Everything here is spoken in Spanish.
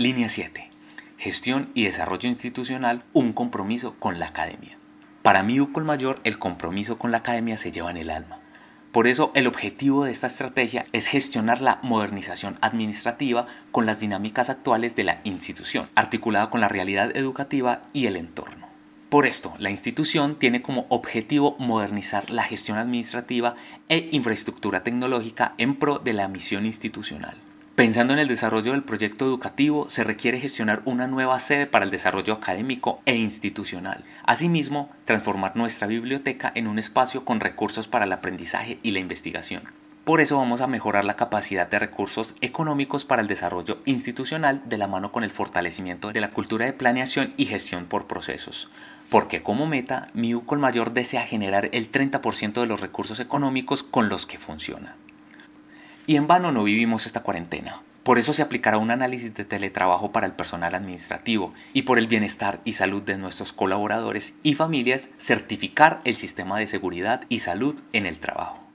Línea 7. Gestión y desarrollo institucional, un compromiso con la academia. Para mí, UCOL Mayor, el compromiso con la academia se lleva en el alma. Por eso, el objetivo de esta estrategia es gestionar la modernización administrativa con las dinámicas actuales de la institución, articulada con la realidad educativa y el entorno. Por esto, la institución tiene como objetivo modernizar la gestión administrativa e infraestructura tecnológica en pro de la misión institucional. Pensando en el desarrollo del proyecto educativo, se requiere gestionar una nueva sede para el desarrollo académico e institucional. Asimismo, transformar nuestra biblioteca en un espacio con recursos para el aprendizaje y la investigación. Por eso vamos a mejorar la capacidad de recursos económicos para el desarrollo institucional de la mano con el fortalecimiento de la cultura de planeación y gestión por procesos. Porque como meta, MIU mayor desea generar el 30% de los recursos económicos con los que funciona. Y en vano no vivimos esta cuarentena. Por eso se aplicará un análisis de teletrabajo para el personal administrativo y por el bienestar y salud de nuestros colaboradores y familias certificar el sistema de seguridad y salud en el trabajo.